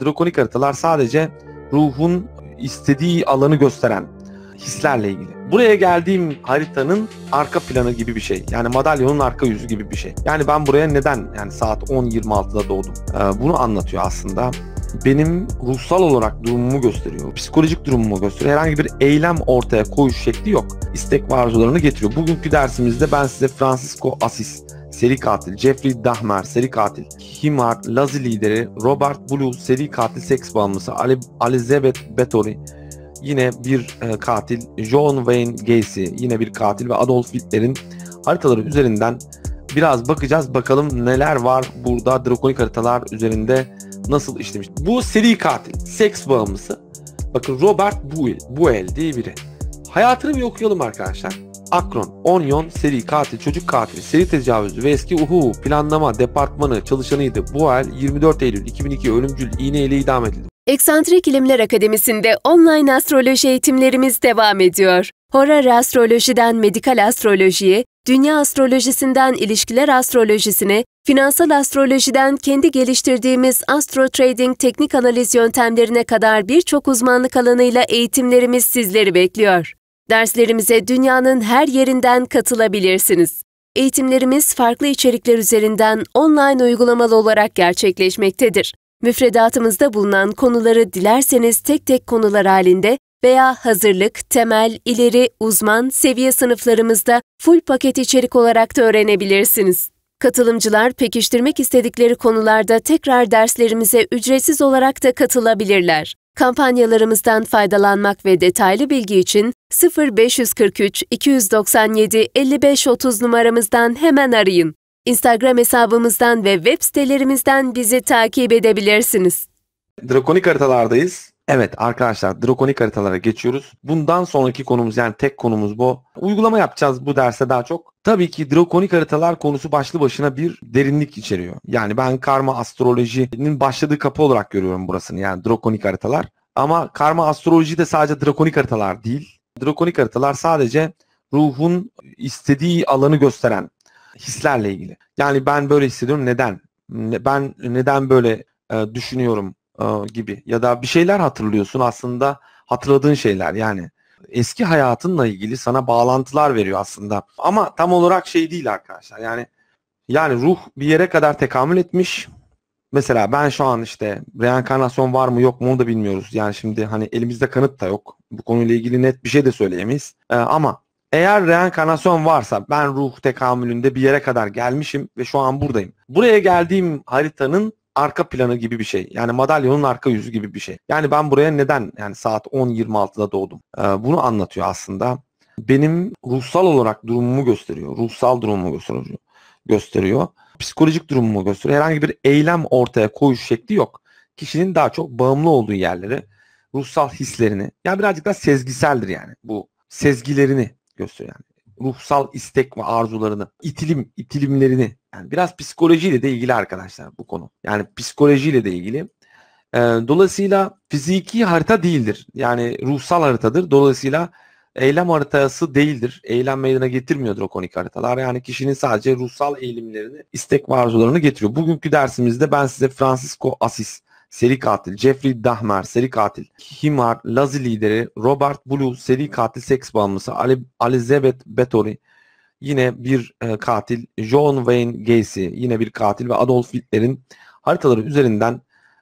Drakonik haritalar sadece ruhun istediği alanı gösteren hislerle ilgili. Buraya geldiğim haritanın arka planı gibi bir şey. Yani madalyonun arka yüzü gibi bir şey. Yani ben buraya neden yani saat 10.26'da doğdum? Ee, bunu anlatıyor aslında. Benim ruhsal olarak durumumu gösteriyor. Psikolojik durumumu gösteriyor. Herhangi bir eylem ortaya koyuş şekli yok. İstek ve getiriyor. Bugünkü dersimizde ben size Francisco Assis seri katil, Jeffrey Dahmer seri katil, Himar Lazi lideri, Robert Blue seri katil seks bağımlısı, Ali, Elizabeth Bathory yine bir e, katil, John Wayne Gacy yine bir katil ve Adolf Hitler'in haritaları üzerinden biraz bakacağız. Bakalım neler var burada drakonik haritalar üzerinde nasıl işlemiş. Bu seri katil, seks bağımlısı. Bakın Robert Buell, Buell diye biri. Hayatını bir okuyalım arkadaşlar. Akron, Onyon, seri katil, çocuk katili, seri tecavüzü ve eski uhu planlama departmanı çalışanıydı. Bu el 24 Eylül 2002 ölümcül iğne ile idam edildi. Eksantrik İlimler Akademisi'nde online astroloji eğitimlerimiz devam ediyor. Horary astrolojiden medikal astrolojiye, dünya astrolojisinden ilişkiler astrolojisine, finansal astrolojiden kendi geliştirdiğimiz astro trading teknik analiz yöntemlerine kadar birçok uzmanlık alanıyla eğitimlerimiz sizleri bekliyor. Derslerimize dünyanın her yerinden katılabilirsiniz. Eğitimlerimiz farklı içerikler üzerinden online uygulamalı olarak gerçekleşmektedir. Müfredatımızda bulunan konuları dilerseniz tek tek konular halinde veya hazırlık, temel, ileri, uzman seviye sınıflarımızda full paket içerik olarak da öğrenebilirsiniz. Katılımcılar pekiştirmek istedikleri konularda tekrar derslerimize ücretsiz olarak da katılabilirler. Kampanyalarımızdan faydalanmak ve detaylı bilgi için 0543 297 55 30 numaramızdan hemen arayın. Instagram hesabımızdan ve web sitelerimizden bizi takip edebilirsiniz. Drakonik haritalardayız. Evet arkadaşlar drakonik haritalara geçiyoruz. Bundan sonraki konumuz yani tek konumuz bu. Uygulama yapacağız bu derse daha çok. Tabii ki drakonik haritalar konusu başlı başına bir derinlik içeriyor. Yani ben karma astrolojinin başladığı kapı olarak görüyorum burasını yani drakonik haritalar. Ama karma astroloji de sadece drakonik haritalar değil. Drakonik haritalar sadece ruhun istediği alanı gösteren hislerle ilgili. Yani ben böyle hissediyorum neden? Ben neden böyle e, düşünüyorum? Ee, gibi ya da bir şeyler hatırlıyorsun aslında hatırladığın şeyler yani eski hayatınla ilgili sana bağlantılar veriyor aslında. Ama tam olarak şey değil arkadaşlar. Yani yani ruh bir yere kadar tekamül etmiş. Mesela ben şu an işte reenkarnasyon var mı yok mu onu da bilmiyoruz. Yani şimdi hani elimizde kanıt da yok. Bu konuyla ilgili net bir şey de söyleyemeyiz. Ee, ama eğer reenkarnasyon varsa ben ruh tekamülünde bir yere kadar gelmişim ve şu an buradayım. Buraya geldiğim haritanın arka planı gibi bir şey. Yani madalyonun arka yüzü gibi bir şey. Yani ben buraya neden yani saat 10.26'da doğdum? Ee, bunu anlatıyor aslında. Benim ruhsal olarak durumumu gösteriyor. Ruhsal durumumu gösteriyor. gösteriyor. Psikolojik durumumu gösteriyor. Herhangi bir eylem ortaya koyuş şekli yok. Kişinin daha çok bağımlı olduğu yerleri, ruhsal hislerini, yani birazcık daha sezgiseldir yani bu sezgilerini gösteriyor yani. Ruhsal istek ve arzularını, itilim, itilimlerini yani biraz psikolojiyle de ilgili arkadaşlar bu konu. Yani psikolojiyle de ilgili. E, dolayısıyla fiziki harita değildir. Yani ruhsal haritadır. Dolayısıyla eylem haritası değildir. Eylem meydana getirmiyordur o konik haritalar. Yani kişinin sadece ruhsal eğilimlerini, istek ve arzularını getiriyor. Bugünkü dersimizde ben size Francisco Assis, seri katil, Jeffrey Dahmer, seri katil, Himar, Lazi lideri, Robert Blue, seri katil seks bağımlısı, Ali, Elizabeth Bathory, yine bir e, katil John Wayne Gacy, yine bir katil ve Adolf Hitler'in haritaları üzerinden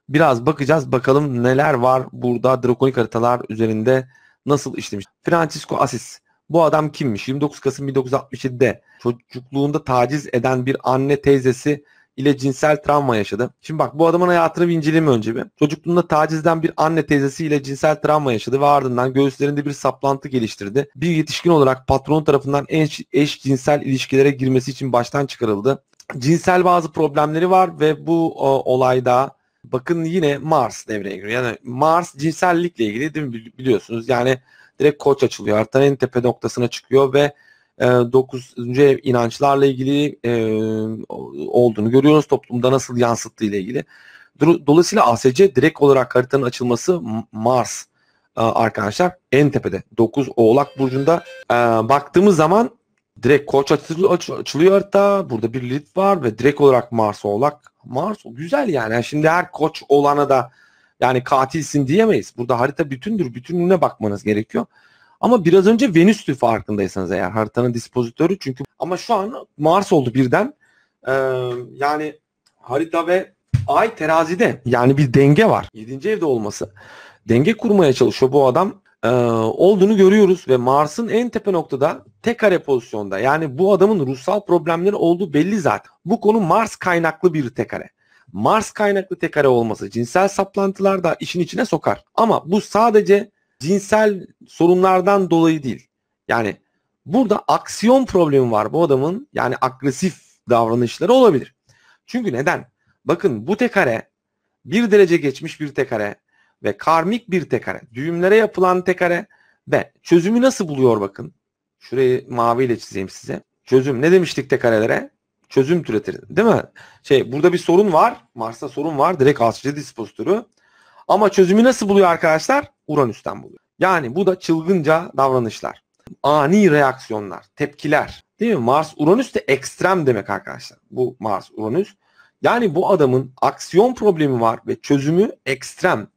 biraz bakacağız. Bakalım neler var burada drakonik haritalar üzerinde nasıl işlemiş. Francisco Assis bu adam kimmiş? 29 Kasım 1967'de çocukluğunda taciz eden bir anne teyzesi ile cinsel travma yaşadı. Şimdi bak bu adamın hayatını bir inceleyeyim önce bir. Çocukluğunda tacizden bir anne teyzesi ile cinsel travma yaşadı ve ardından göğüslerinde bir saplantı geliştirdi. Bir yetişkin olarak patron tarafından eş, eş cinsel ilişkilere girmesi için baştan çıkarıldı. Cinsel bazı problemleri var ve bu o, olayda bakın yine Mars devreye giriyor. Yani Mars cinsellikle ilgili değil mi biliyorsunuz. Yani direkt koç açılıyor. en tepe noktasına çıkıyor ve e, inançlarla ilgili e, olduğunu görüyoruz. Toplumda nasıl yansıttığı ile ilgili. Dolayısıyla ASC direkt olarak haritanın açılması Mars e, arkadaşlar en tepede 9 Oğlak burcunda e, baktığımız zaman direkt Koç açılıyor hatta burada bir lit var ve direkt olarak Mars Oğlak Mars güzel yani. yani şimdi her Koç olana da yani katilsin diyemeyiz. Burada harita bütündür. bütününe bakmanız gerekiyor. Ama biraz önce Venüs'tü farkındaysanız eğer haritanın dispozitörü çünkü ama şu an Mars oldu birden. Ee, yani harita ve Ay terazide. Yani bir denge var. 7. evde olması. Denge kurmaya çalışıyor bu adam. Ee, olduğunu görüyoruz ve Mars'ın en tepe noktada tek kare pozisyonda. Yani bu adamın ruhsal problemleri olduğu belli zaten. Bu konu Mars kaynaklı bir tek kare. Mars kaynaklı tek kare olması cinsel saplantılar da işin içine sokar. Ama bu sadece cinsel sorunlardan dolayı değil. Yani burada aksiyon problemi var bu adamın yani agresif davranışları olabilir. Çünkü neden? Bakın bu tekare bir derece geçmiş bir tekare ve karmik bir tekare. Düğümlere yapılan tekare ve çözümü nasıl buluyor bakın. Şurayı maviyle çizeyim size. Çözüm ne demiştik tekarelere? Çözüm türetir değil mi? Şey burada bir sorun var. Mars'ta sorun var. Direkt asıcı dispozitörü. Ama çözümü nasıl buluyor arkadaşlar? Uranüs'ten buluyor. Yani bu da çılgınca davranışlar. Ani reaksiyonlar, tepkiler. Değil mi? Mars Uranüs de ekstrem demek arkadaşlar. Bu Mars Uranüs. Yani bu adamın aksiyon problemi var ve çözümü ekstrem.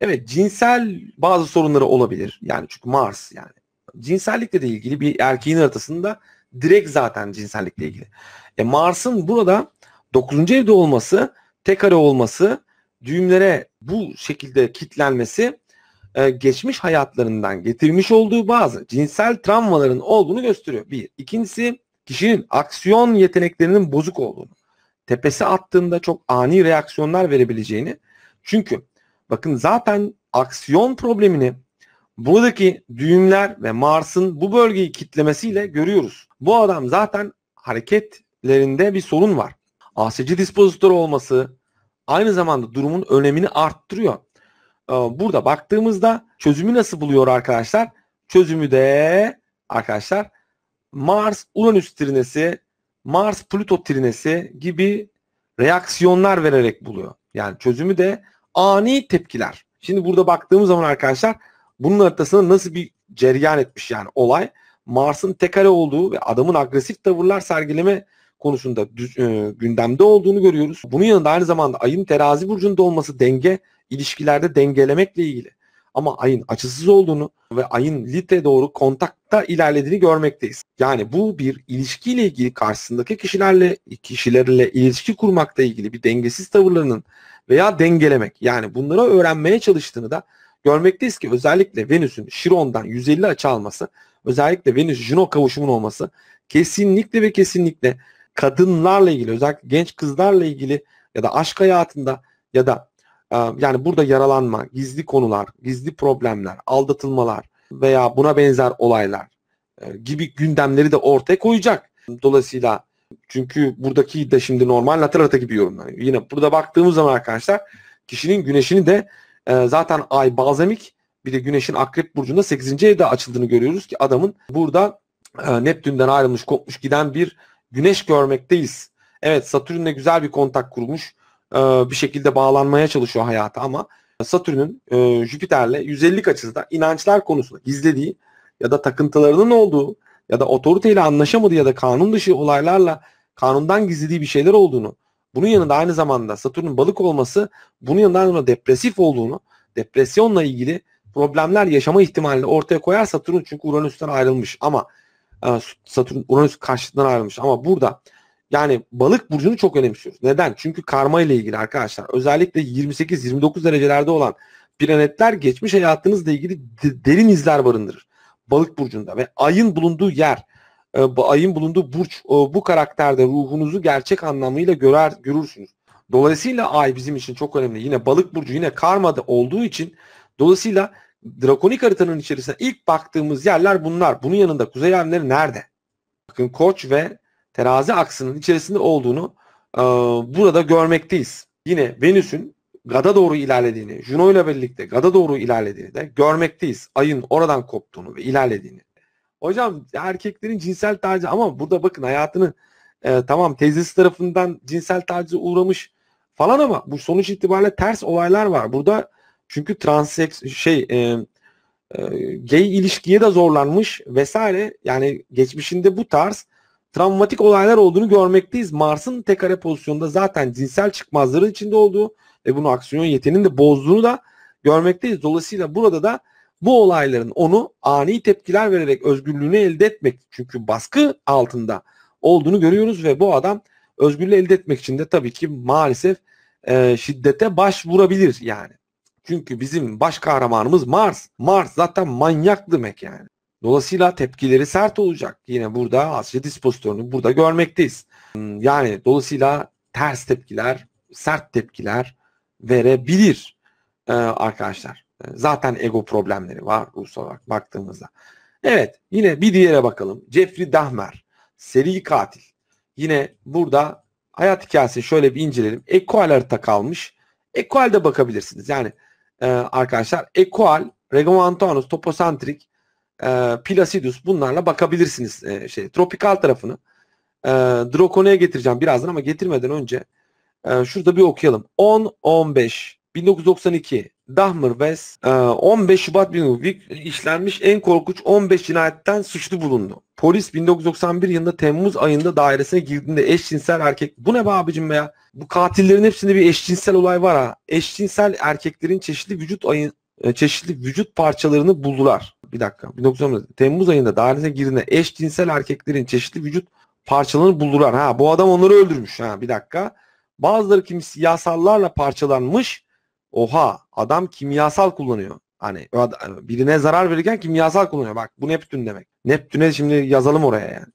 Evet cinsel bazı sorunları olabilir. Yani çünkü Mars yani. Cinsellikle de ilgili bir erkeğin haritasında direkt zaten cinsellikle ilgili. E Mars'ın burada 9. evde olması, tek kare olması, düğümlere bu şekilde kitlenmesi e, geçmiş hayatlarından getirmiş olduğu bazı cinsel travmaların olduğunu gösteriyor. Bir. İkincisi kişinin aksiyon yeteneklerinin bozuk olduğunu. Tepesi attığında çok ani reaksiyonlar verebileceğini. Çünkü bakın zaten aksiyon problemini buradaki düğümler ve Mars'ın bu bölgeyi kitlemesiyle görüyoruz. Bu adam zaten hareketlerinde bir sorun var. Asici dispozitör olması aynı zamanda durumun önemini arttırıyor. Ee, burada baktığımızda çözümü nasıl buluyor arkadaşlar? Çözümü de arkadaşlar Mars Uranüs trinesi, Mars Plüto trinesi gibi reaksiyonlar vererek buluyor. Yani çözümü de ani tepkiler. Şimdi burada baktığımız zaman arkadaşlar bunun haritasında nasıl bir ceryan etmiş yani olay. Mars'ın tekale olduğu ve adamın agresif tavırlar sergileme konusunda düz, e, gündemde olduğunu görüyoruz. Bunun yanında aynı zamanda ayın terazi burcunda olması denge ilişkilerde dengelemekle ilgili. Ama ayın açısız olduğunu ve ayın litre doğru kontakta ilerlediğini görmekteyiz. Yani bu bir ilişkiyle ilgili karşısındaki kişilerle kişilerle ilişki kurmakla ilgili bir dengesiz tavırlarının veya dengelemek yani bunları öğrenmeye çalıştığını da görmekteyiz ki özellikle Venüs'ün Şiron'dan 150 açı alması, özellikle Venüs Juno kavuşumun olması kesinlikle ve kesinlikle kadınlarla ilgili özellikle genç kızlarla ilgili ya da aşk hayatında ya da ee, yani burada yaralanma, gizli konular, gizli problemler, aldatılmalar veya buna benzer olaylar e, gibi gündemleri de ortaya koyacak. Dolayısıyla çünkü buradaki de şimdi normal laterata gibi yorumlanıyor. Yine burada baktığımız zaman arkadaşlar kişinin güneşini de e, zaten ay balzamik bir de güneşin akrep burcunda 8. evde açıldığını görüyoruz ki adamın burada e, Neptün'den ayrılmış kopmuş giden bir güneş görmekteyiz. Evet Satürn'le güzel bir kontak kurmuş. E, bir şekilde bağlanmaya çalışıyor hayata ama Satürn'ün e, Jüpiter'le 150 açısından inançlar konusunda gizlediği ya da takıntılarının olduğu ya da otoriteyle anlaşamadığı ya da kanun dışı olaylarla kanundan gizlediği bir şeyler olduğunu bunun yanında aynı zamanda Satürn'ün balık olması bunun yanında aynı depresif olduğunu depresyonla ilgili problemler yaşama ihtimalini ortaya koyar Satürn çünkü Uranüs'ten ayrılmış ama e, Satürn Uranüs karşıtından ayrılmış ama burada yani balık burcunu çok önemsiyoruz. Neden? Çünkü karma ile ilgili arkadaşlar özellikle 28-29 derecelerde olan planetler geçmiş hayatınızla ilgili derin izler barındırır. Balık burcunda ve ayın bulunduğu yer, e, ayın bulunduğu burç e, bu karakterde ruhunuzu gerçek anlamıyla görer görürsünüz. Dolayısıyla ay bizim için çok önemli. Yine balık burcu yine karmada olduğu için dolayısıyla drakonik haritanın içerisinde ilk baktığımız yerler bunlar. Bunun yanında kuzey evleri nerede? Bakın koç ve terazi aksının içerisinde olduğunu e, burada görmekteyiz. Yine Venüs'ün Gada doğru ilerlediğini, Juno ile birlikte Gada doğru ilerlediğini de görmekteyiz. Ayın oradan koptuğunu ve ilerlediğini. Hocam erkeklerin cinsel taciz ama burada bakın hayatını e, tamam tezis tarafından cinsel tacize uğramış falan ama bu sonuç itibariyle ters olaylar var. Burada çünkü transeks şey e, e, gay ilişkiye de zorlanmış vesaire yani geçmişinde bu tarz travmatik olaylar olduğunu görmekteyiz. Mars'ın tek kare pozisyonda zaten cinsel çıkmazların içinde olduğu ve bunu aksiyon yeteneğinin de bozduğunu da görmekteyiz. Dolayısıyla burada da bu olayların onu ani tepkiler vererek özgürlüğünü elde etmek çünkü baskı altında olduğunu görüyoruz ve bu adam özgürlüğü elde etmek için de tabii ki maalesef e, şiddete başvurabilir yani. Çünkü bizim baş kahramanımız Mars. Mars zaten manyak demek yani. Dolayısıyla tepkileri sert olacak. Yine burada Asya dispozitörünü burada görmekteyiz. Hmm, yani dolayısıyla ters tepkiler, sert tepkiler verebilir e, arkadaşlar. E, zaten ego problemleri var rus olarak baktığımızda. Evet yine bir diğere bakalım. Jeffrey Dahmer seri katil. Yine burada hayat hikayesini şöyle bir inceleyelim. Ekoal harita kalmış. Ekoal'de bakabilirsiniz. Yani e, arkadaşlar Equal, Regomantanus, Toposantrik e, Placidus bunlarla bakabilirsiniz. E, şey Tropikal tarafını e, ee, Drocone'ya getireceğim birazdan ama getirmeden önce e, şurada bir okuyalım. 10-15 1992 Dahmer West 15 e, Şubat 1992 işlenmiş en korkunç 15 cinayetten suçlu bulundu. Polis 1991 yılında Temmuz ayında dairesine girdiğinde eşcinsel erkek... Bu ne be abicim be ya? Bu katillerin hepsinde bir eşcinsel olay var ha. Eşcinsel erkeklerin çeşitli vücut ayı, e, çeşitli vücut parçalarını buldular bir dakika 1914 Temmuz ayında denize girine eşcinsel erkeklerin çeşitli vücut parçalarını buldular. Ha bu adam onları öldürmüş. Ha bir dakika. Bazıları kimi siyasallarla parçalanmış. Oha adam kimyasal kullanıyor. Hani birine zarar verirken kimyasal kullanıyor. Bak bu Neptün demek. Neptün'e şimdi yazalım oraya yani.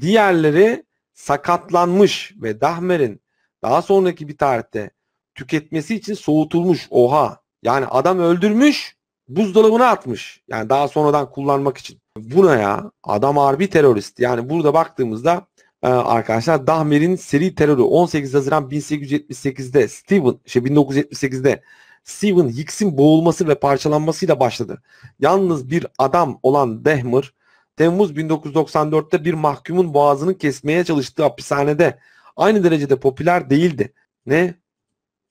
Diğerleri sakatlanmış ve Dahmer'in daha sonraki bir tarihte tüketmesi için soğutulmuş. Oha. Yani adam öldürmüş buzdolabına atmış. Yani daha sonradan kullanmak için. Buna ya adam harbi terörist. Yani burada baktığımızda e, arkadaşlar Dahmer'in seri terörü 18 Haziran 1878'de Steven şey 1978'de Steven Hicks'in boğulması ve parçalanmasıyla başladı. Yalnız bir adam olan Dahmer Temmuz 1994'te bir mahkumun boğazını kesmeye çalıştığı hapishanede aynı derecede popüler değildi. Ne?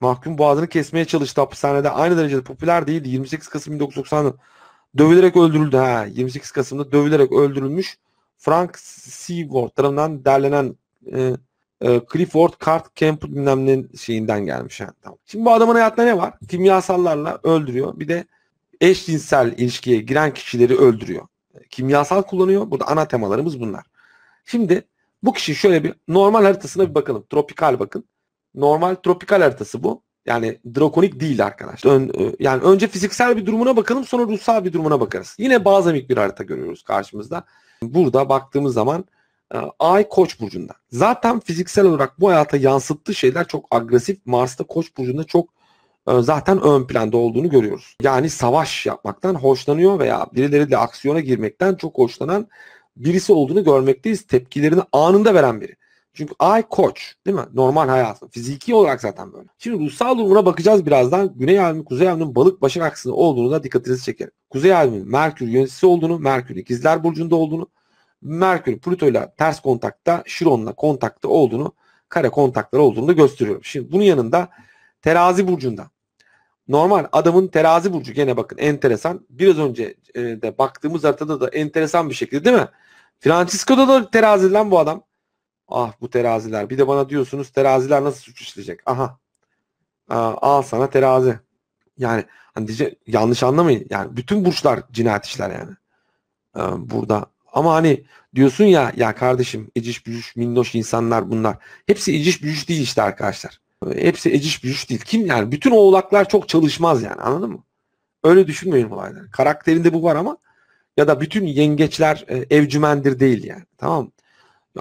Mahkum boğazını kesmeye çalıştı hapishanede. Aynı derecede popüler değildi. 28 Kasım 1990'da dövülerek öldürüldü. Ha, 28 Kasım'da dövülerek öldürülmüş Frank Seward tarafından derlenen e, e, Clifford Cart Camp bilmem şeyinden gelmiş. Yani, tamam. Şimdi bu adamın hayatında ne var? Kimyasallarla öldürüyor. Bir de eşcinsel ilişkiye giren kişileri öldürüyor. Kimyasal kullanıyor. Burada ana temalarımız bunlar. Şimdi bu kişi şöyle bir normal haritasına bir bakalım. Tropikal bakın normal tropikal haritası bu. Yani drakonik değil arkadaşlar. Ön, e, yani önce fiziksel bir durumuna bakalım sonra ruhsal bir durumuna bakarız. Yine bazamik bir harita görüyoruz karşımızda. Burada baktığımız zaman e, Ay Koç burcunda. Zaten fiziksel olarak bu hayata yansıttığı şeyler çok agresif. Mars'ta Koç burcunda çok e, zaten ön planda olduğunu görüyoruz. Yani savaş yapmaktan hoşlanıyor veya birileriyle aksiyona girmekten çok hoşlanan birisi olduğunu görmekteyiz. Tepkilerini anında veren biri. Çünkü ay koç değil mi? Normal hayatın. Fiziki olarak zaten böyle. Şimdi ruhsal durumuna bakacağız birazdan. Güney Avni, Kuzey Avni'nin balık başak aksında olduğunu da dikkatinizi çekerim. Kuzey Avni'nin Merkür yöneticisi olduğunu, Merkür ikizler burcunda olduğunu, Merkür Plüto ile ters kontakta, Şiron'la kontakta olduğunu, kare kontakları olduğunu da gösteriyor. Şimdi bunun yanında terazi burcunda. Normal adamın terazi burcu gene bakın enteresan. Biraz önce e, de baktığımız haritada da enteresan bir şekilde değil mi? Francisco'da da teraziden bu adam. Ah bu teraziler. Bir de bana diyorsunuz teraziler nasıl suç işleyecek? Aha. Aa, al sana terazi. Yani hani diyecek, yanlış anlamayın. Yani bütün burçlar cinayet işler yani. Ee, burada. Ama hani diyorsun ya ya kardeşim iciş bücüş minnoş insanlar bunlar. Hepsi iciş bücüş değil işte arkadaşlar. Hepsi eciş bücüş değil. Kim yani bütün oğlaklar çok çalışmaz yani anladın mı? Öyle düşünmeyin olayları. Karakterinde bu var ama ya da bütün yengeçler e, evcümendir değil yani. Tamam mı?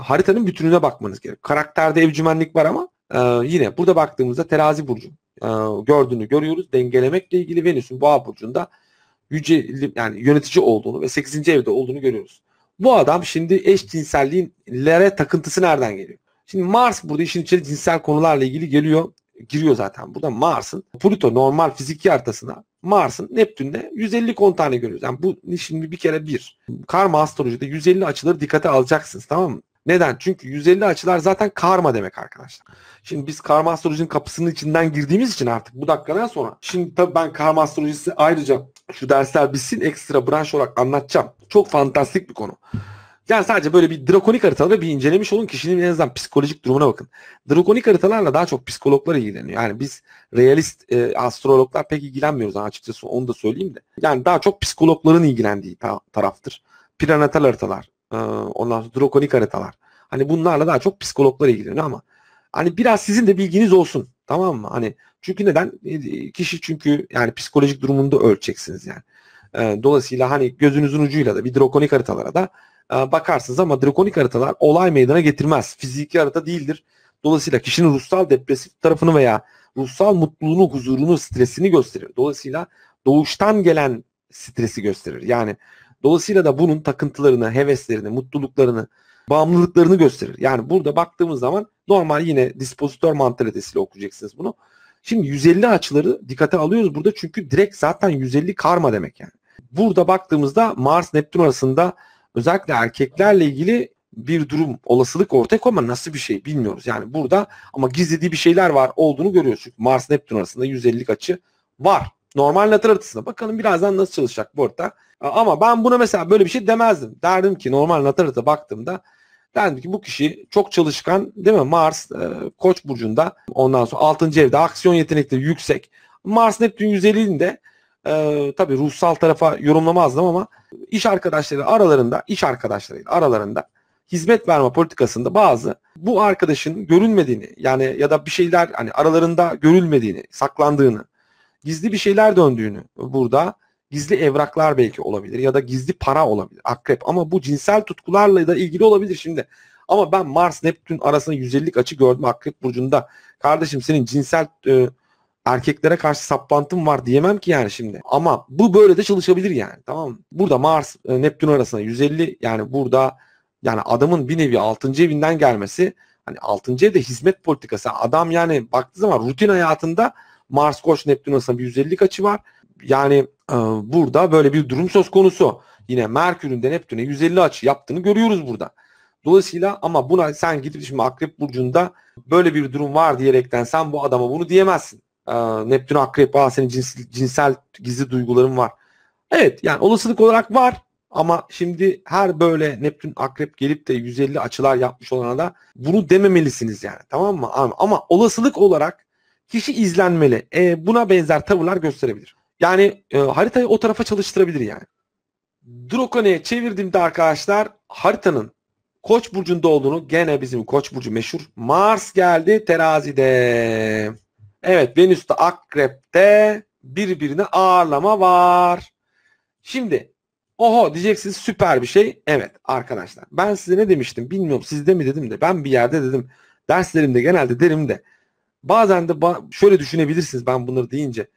haritanın bütününe bakmanız gerekiyor. Karakterde evcimenlik var ama e, yine burada baktığımızda terazi burcu e, gördüğünü görüyoruz. Dengelemekle ilgili Venüs'ün boğa burcunda yüce yani yönetici olduğunu ve 8. evde olduğunu görüyoruz. Bu adam şimdi eşcinselliğinlere takıntısı nereden geliyor? Şimdi Mars burada işin içeri cinsel konularla ilgili geliyor. Giriyor zaten. Burada Mars'ın Pluto normal fiziki haritasına Mars'ın Neptün'de 150 kontağını görüyoruz. Yani bu şimdi bir kere bir. Karma astrolojide 150 açıları dikkate alacaksınız tamam mı? Neden? Çünkü 150 açılar zaten karma demek arkadaşlar. Şimdi biz karma astrolojinin kapısının içinden girdiğimiz için artık bu dakikadan sonra. Şimdi tabii ben karma astrolojisi ayrıca şu dersler bitsin ekstra branş olarak anlatacağım. Çok fantastik bir konu. Yani sadece böyle bir drakonik haritaları bir incelemiş olun kişinin en azından psikolojik durumuna bakın. Drakonik haritalarla daha çok psikologlar ilgileniyor. Yani biz realist e, astrologlar pek ilgilenmiyoruz açıkçası onu da söyleyeyim de. Yani daha çok psikologların ilgilendiği ta- taraftır. Planetal haritalar, e, ondan sonra drakonik haritalar. Hani bunlarla daha çok psikologlar ilgileniyor ama hani biraz sizin de bilginiz olsun. Tamam mı? Hani çünkü neden? E, e, kişi çünkü yani psikolojik durumunda ölçeceksiniz yani. dolayısıyla hani gözünüzün ucuyla da bir drakonik haritalara da bakarsınız ama drakonik haritalar olay meydana getirmez. Fiziki harita değildir. Dolayısıyla kişinin ruhsal depresif tarafını veya ruhsal mutluluğunu, huzurunu, stresini gösterir. Dolayısıyla doğuştan gelen stresi gösterir. Yani Dolayısıyla da bunun takıntılarını, heveslerini, mutluluklarını, bağımlılıklarını gösterir. Yani burada baktığımız zaman normal yine dispozitör mantalitesiyle okuyacaksınız bunu. Şimdi 150 açıları dikkate alıyoruz burada çünkü direkt zaten 150 karma demek yani. Burada baktığımızda Mars Neptün arasında özellikle erkeklerle ilgili bir durum olasılık ortaya koyma nasıl bir şey bilmiyoruz. Yani burada ama gizlediği bir şeyler var olduğunu görüyoruz. Çünkü Mars Neptün arasında 150 açı var. Normal lateral atısına bakalım birazdan nasıl çalışacak bu orta. Ama ben buna mesela böyle bir şey demezdim. Derdim ki normal lateral ata baktığımda derdim ki bu kişi çok çalışkan değil mi? Mars e, Koç burcunda ondan sonra 6. evde aksiyon yetenekleri yüksek. Mars Neptün 150'inde e, tabii ruhsal tarafa yorumlamazdım ama iş arkadaşları aralarında iş arkadaşları aralarında hizmet verme politikasında bazı bu arkadaşın görünmediğini yani ya da bir şeyler hani aralarında görülmediğini, saklandığını gizli bir şeyler döndüğünü burada gizli evraklar belki olabilir ya da gizli para olabilir akrep ama bu cinsel tutkularla da ilgili olabilir şimdi. Ama ben Mars Neptün arasında 150 açı gördüm akrep burcunda. Kardeşim senin cinsel e, erkeklere karşı saplantım var diyemem ki yani şimdi. Ama bu böyle de çalışabilir yani tamam Burada Mars e, Neptün arasında 150 yani burada yani adamın bir nevi 6. evinden gelmesi hani 6. evde hizmet politikası. Adam yani baktığı zaman rutin hayatında Mars koç Neptün arasında bir 150 açı var. Yani e, burada böyle bir durum söz konusu. Yine Merkür'ün de Neptün'e 150 açı yaptığını görüyoruz burada. Dolayısıyla ama buna sen gidip şimdi Akrep Burcu'nda böyle bir durum var diyerekten sen bu adama bunu diyemezsin. Ee, Neptün Akrep, aa senin cins, cinsel gizli duyguların var. Evet yani olasılık olarak var ama şimdi her böyle Neptün Akrep gelip de 150 açılar yapmış olana da bunu dememelisiniz yani tamam mı? Ama, ama olasılık olarak kişi izlenmeli. E, buna benzer tavırlar gösterebilir. Yani e, haritayı o tarafa çalıştırabilir yani. Drokone'ye çevirdiğimde arkadaşlar haritanın Koç burcunda olduğunu gene bizim Koç burcu meşhur. Mars geldi terazide. Evet Venüs'te Akrep'te birbirine ağırlama var. Şimdi oho diyeceksiniz süper bir şey. Evet arkadaşlar ben size ne demiştim bilmiyorum sizde mi dedim de ben bir yerde dedim. Derslerimde genelde derim de bazen de ba- şöyle düşünebilirsiniz ben bunları deyince.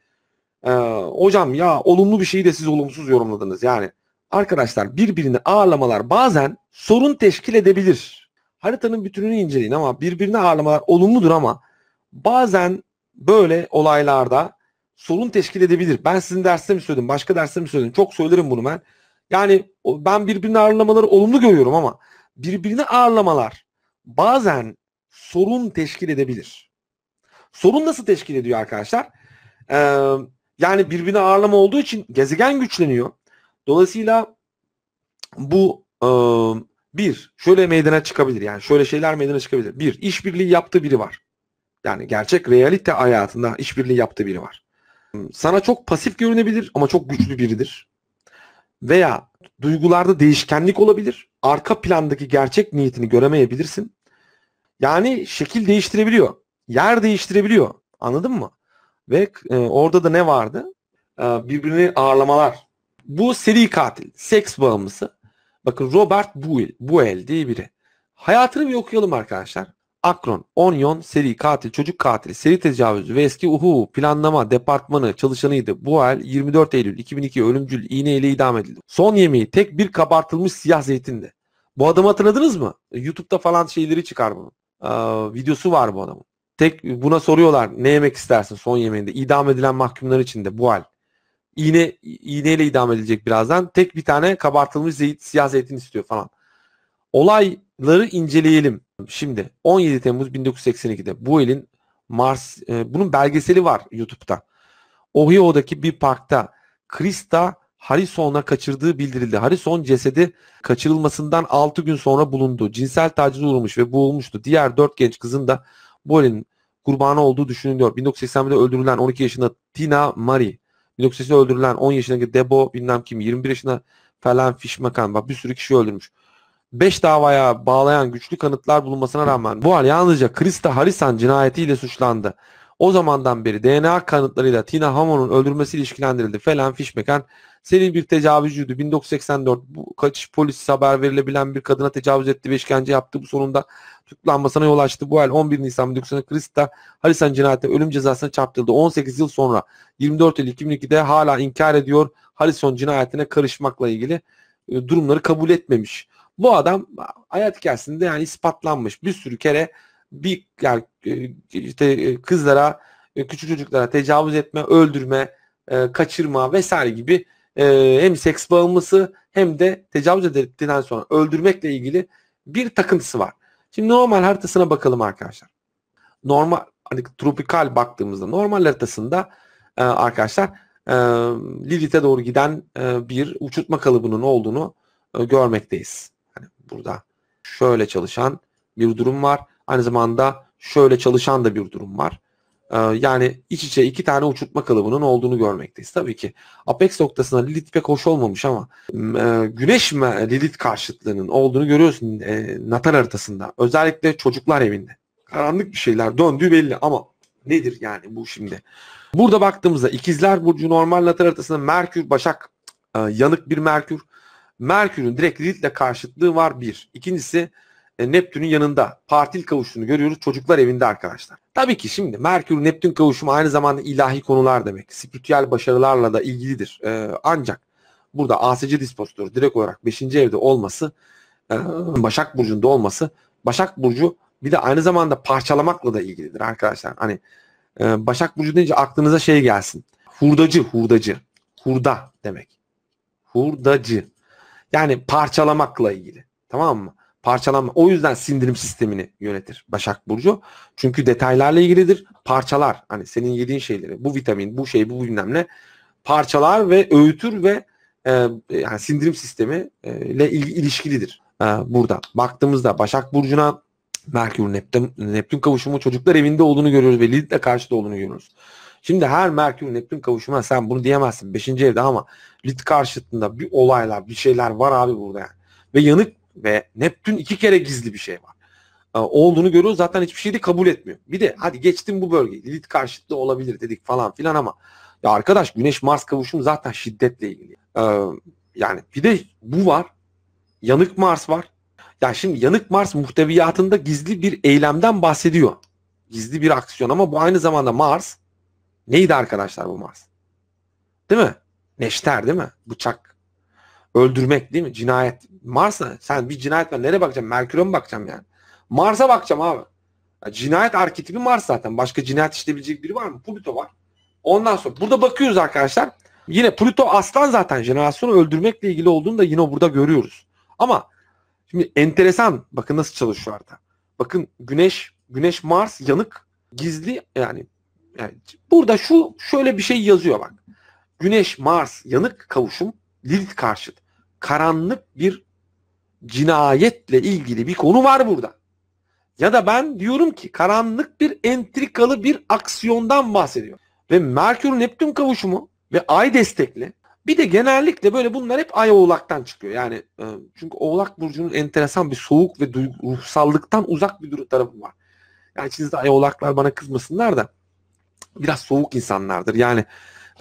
E, hocam ya olumlu bir şeyi de siz olumsuz yorumladınız. Yani arkadaşlar birbirini ağırlamalar bazen sorun teşkil edebilir. Haritanın bütününü inceleyin ama birbirini ağırlamalar olumludur ama bazen böyle olaylarda sorun teşkil edebilir. Ben sizin derste mi söyledim, başka derste mi söyledim? Çok söylerim bunu ben. Yani ben birbirini ağırlamaları olumlu görüyorum ama birbirini ağırlamalar bazen sorun teşkil edebilir. Sorun nasıl teşkil ediyor arkadaşlar? Ee, yani birbirine ağırlama olduğu için gezegen güçleniyor. Dolayısıyla bu e, bir şöyle meydana çıkabilir. Yani şöyle şeyler meydana çıkabilir. Bir işbirliği yaptığı biri var. Yani gerçek realite hayatında işbirliği yaptığı biri var. Sana çok pasif görünebilir ama çok güçlü biridir. Veya duygularda değişkenlik olabilir. Arka plandaki gerçek niyetini göremeyebilirsin. Yani şekil değiştirebiliyor yer değiştirebiliyor. Anladın mı? Ve e, orada da ne vardı? E, birbirini ağırlamalar. Bu seri katil, seks bağımlısı. Bakın Robert Buell, Buell diye biri. Hayatını bir okuyalım arkadaşlar. Akron, Onyon, seri katil, çocuk katili, seri tecavüzü ve eski uhu planlama departmanı çalışanıydı. Bu el 24 Eylül 2002 ölümcül iğneyle idam edildi. Son yemeği tek bir kabartılmış siyah zeytindi. Bu adamı hatırladınız mı? E, Youtube'da falan şeyleri çıkar bunun. Ee, videosu var bu adamın. Tek buna soruyorlar ne yemek istersin son yemeğinde? İdam edilen mahkumlar için de bu hal. İğne, iğneyle idam edilecek birazdan. Tek bir tane kabartılmış zeyt, siyah zeytin istiyor falan. Olayları inceleyelim. Şimdi 17 Temmuz 1982'de bu elin Mars, e, bunun belgeseli var YouTube'da. Ohio'daki bir parkta Krista Harrison'a kaçırdığı bildirildi. Harrison cesedi kaçırılmasından 6 gün sonra bulundu. Cinsel tacize uğramış ve boğulmuştu. Diğer 4 genç kızın da bu olayın kurbanı olduğu düşünülüyor. 1981'de öldürülen 12 yaşında Tina Marie, 1980'de öldürülen 10 yaşındaki Debo bilmem kim, 21 yaşında falan Fişmakan bak bir sürü kişi öldürmüş. 5 davaya bağlayan güçlü kanıtlar bulunmasına rağmen bu hal yalnızca Krista Harrison cinayetiyle suçlandı. O zamandan beri DNA kanıtlarıyla Tina Hamon'un öldürmesiyle ilişkilendirildi falan Fişmeken seri bir tecavüzcüydü. 1984 bu kaçış polisi haber verilebilen bir kadına tecavüz etti ve işkence yaptı. Bu sonunda tutuklanmasına yol açtı. Bu el 11 Nisan 1940'da Harisan cinayete ölüm cezasına çarptırıldı. 18 yıl sonra 24 Eylül 2002'de hala inkar ediyor Harrison cinayetine karışmakla ilgili e, durumları kabul etmemiş. Bu adam hayat hikayesinde yani ispatlanmış. Bir sürü kere bir yani e, işte e, kızlara, küçük çocuklara tecavüz etme, öldürme, kaçırma vesaire gibi e, hem seks bağımlısı hem de tecavüz edildikten sonra öldürmekle ilgili bir takıntısı var. Şimdi normal haritasına bakalım arkadaşlar. Normal hani tropikal baktığımızda normal haritasında e, arkadaşlar e, Lilith'e doğru giden e, bir uçurtma kalıbının olduğunu e, görmekteyiz. Yani burada şöyle çalışan bir durum var. Aynı zamanda şöyle çalışan da bir durum var. Ee, yani iç içe iki tane uçurtma kalıbının olduğunu görmekteyiz. Tabii ki Apex noktasına Lilith pek hoş olmamış ama e, Güneş mi Lilith karşıtlığının olduğunu görüyorsun e, Natal haritasında. Özellikle çocuklar evinde. Karanlık bir şeyler döndüğü belli ama nedir yani bu şimdi? Burada baktığımızda ikizler burcu normal Natal haritasında Merkür Başak e, yanık bir Merkür. Merkür'ün direkt Lilith'le karşıtlığı var bir. İkincisi e, Neptün'ün yanında partil kavuştuğunu görüyoruz. Çocuklar evinde arkadaşlar. Tabii ki şimdi Merkür Neptün kavuşumu aynı zamanda ilahi konular demek. Spiritüel başarılarla da ilgilidir. Ee, ancak burada ASC dispostör direkt olarak 5. evde olması, e, Başak burcunda olması, Başak burcu bir de aynı zamanda parçalamakla da ilgilidir arkadaşlar. Hani e, Başak burcu deyince aklınıza şey gelsin. Hurdacı, hurdacı. Hurda demek. Hurdacı. Yani parçalamakla ilgili. Tamam mı? parçalanma. O yüzden sindirim sistemini yönetir Başak Burcu. Çünkü detaylarla ilgilidir. Parçalar. Hani senin yediğin şeyleri. Bu vitamin, bu şey, bu bilmem ne. Parçalar ve öğütür ve e, e yani sindirim sistemi e, ile il, ilişkilidir. E, burada. Baktığımızda Başak Burcu'na Merkür Neptün, Neptün kavuşumu çocuklar evinde olduğunu görüyoruz ve Lid'le karşıda olduğunu görüyoruz. Şimdi her Merkür Neptün kavuşumuna sen bunu diyemezsin. 5. evde ama Lid karşıtında bir olaylar bir şeyler var abi burada yani. Ve yanık ve Neptün iki kere gizli bir şey var. E, olduğunu görüyor zaten hiçbir şeyi de kabul etmiyor. Bir de hadi geçtim bu bölge, Lilit karşıtlı olabilir dedik falan filan ama ya arkadaş Güneş Mars kavuşum zaten şiddetle ilgili. E, yani bir de bu var. Yanık Mars var. Ya şimdi yanık Mars muhteviyatında gizli bir eylemden bahsediyor. Gizli bir aksiyon ama bu aynı zamanda Mars neydi arkadaşlar bu Mars? Değil mi? Neşter değil mi? Bıçak Öldürmek değil mi? Cinayet. Mars'a sen bir cinayet var. Nereye bakacağım? Merkür'e mi bakacağım yani? Mars'a bakacağım abi. cinayet arketipi Mars zaten. Başka cinayet işleyebilecek biri var mı? Pluto var. Ondan sonra burada bakıyoruz arkadaşlar. Yine Pluto aslan zaten jenerasyonu öldürmekle ilgili olduğunu da yine burada görüyoruz. Ama şimdi enteresan bakın nasıl çalışıyor arada. Bakın Güneş, Güneş Mars yanık gizli yani, yani burada şu şöyle bir şey yazıyor bak. Güneş Mars yanık kavuşum Lilith karşıt. Karanlık bir cinayetle ilgili bir konu var burada. Ya da ben diyorum ki karanlık bir entrikalı bir aksiyondan bahsediyor. Ve Merkür Neptün kavuşumu ve ay destekli. Bir de genellikle böyle bunlar hep ay oğlaktan çıkıyor. Yani e, çünkü oğlak burcunun enteresan bir soğuk ve ruhsallıktan uzak bir tarafı var. Yani içinizde ay oğlaklar bana kızmasınlar da biraz soğuk insanlardır. Yani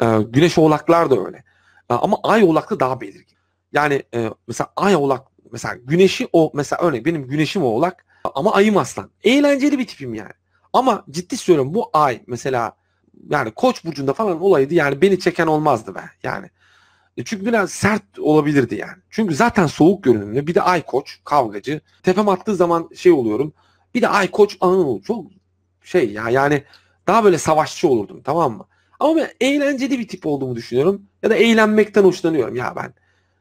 e, güneş oğlaklar da öyle. Ee, ama ay oğlaklı daha belirgin. Yani e, mesela ay oğlak mesela güneşi o mesela örnek benim güneşim oğlak ama ayım aslan. Eğlenceli bir tipim yani. Ama ciddi söylüyorum bu ay mesela yani koç burcunda falan olaydı yani beni çeken olmazdı be yani. E, çünkü biraz sert olabilirdi yani. Çünkü zaten soğuk görünümlü. Bir de ay koç kavgacı. Tepem attığı zaman şey oluyorum. Bir de ay koç anıl çok şey ya yani daha böyle savaşçı olurdum tamam mı? Ama ben eğlenceli bir tip olduğumu düşünüyorum. Ya da eğlenmekten hoşlanıyorum ya ben.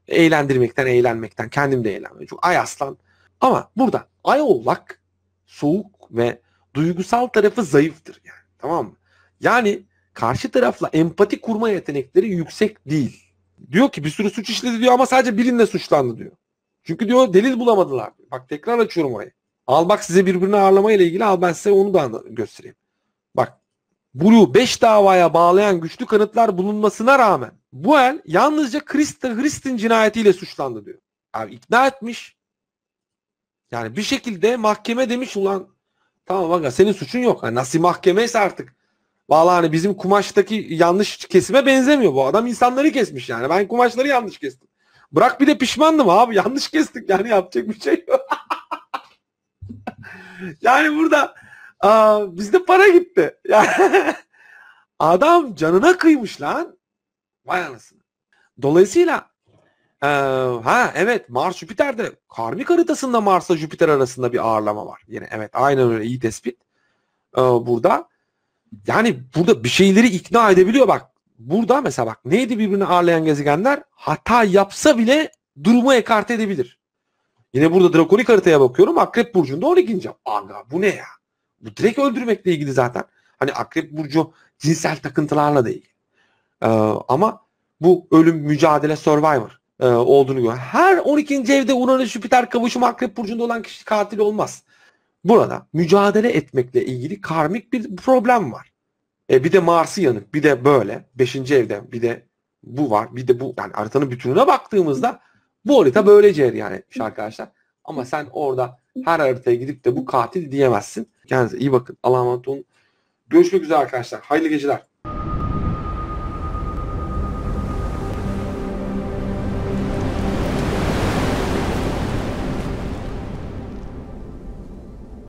Eğlendirmekten, eğlenmekten, kendim de eğlenmiyorum. Çok ay aslan. Ama burada ay olmak soğuk ve duygusal tarafı zayıftır yani. Tamam mı? Yani karşı tarafla empati kurma yetenekleri yüksek değil. Diyor ki bir sürü suç işledi diyor ama sadece birinle suçlandı diyor. Çünkü diyor delil bulamadılar. Bak tekrar açıyorum orayı. Al bak size birbirini ağırlama ile ilgili al ben size onu da göstereyim. Blue 5 davaya bağlayan güçlü kanıtlar bulunmasına rağmen bu el yalnızca Krista Hristin cinayetiyle suçlandı diyor. Abi ikna etmiş. Yani bir şekilde mahkeme demiş ulan tamam aga senin suçun yok. Yani nasıl mahkemeyse artık. Valla hani bizim kumaştaki yanlış kesime benzemiyor. Bu adam insanları kesmiş yani. Ben kumaşları yanlış kestim. Bırak bir de pişmandım abi. Yanlış kestik yani yapacak bir şey yok. yani burada Aa, bizde para gitti. Adam canına kıymış lan. Vay anasını. Dolayısıyla e, ha evet Mars Jüpiter'de karmik haritasında Mars'la Jüpiter arasında bir ağırlama var. Yine evet aynen öyle iyi tespit. E, burada yani burada bir şeyleri ikna edebiliyor bak. Burada mesela bak neydi birbirini ağırlayan gezegenler? Hata yapsa bile durumu ekart edebilir. Yine burada drakonik haritaya bakıyorum. Akrep Burcu'nda 12. Aga bu ne ya? Bu direkt öldürmekle ilgili zaten. Hani akrep burcu cinsel takıntılarla değil. Ee, ama bu ölüm mücadele survivor e, olduğunu gör. Her 12. evde Uranüs Jüpiter kavuşumu akrep burcunda olan kişi katil olmaz. Burada mücadele etmekle ilgili karmik bir problem var. E, bir de Mars'ı yanık, bir de böyle 5. evde bir de bu var, bir de bu yani haritanın bütününe baktığımızda bu harita böylece yani arkadaşlar. Ama sen orada her haritaya gidip de bu katil diyemezsin. Kendinize iyi bakın. Allah'a emanet olun. Görüşmek üzere arkadaşlar. Hayırlı geceler.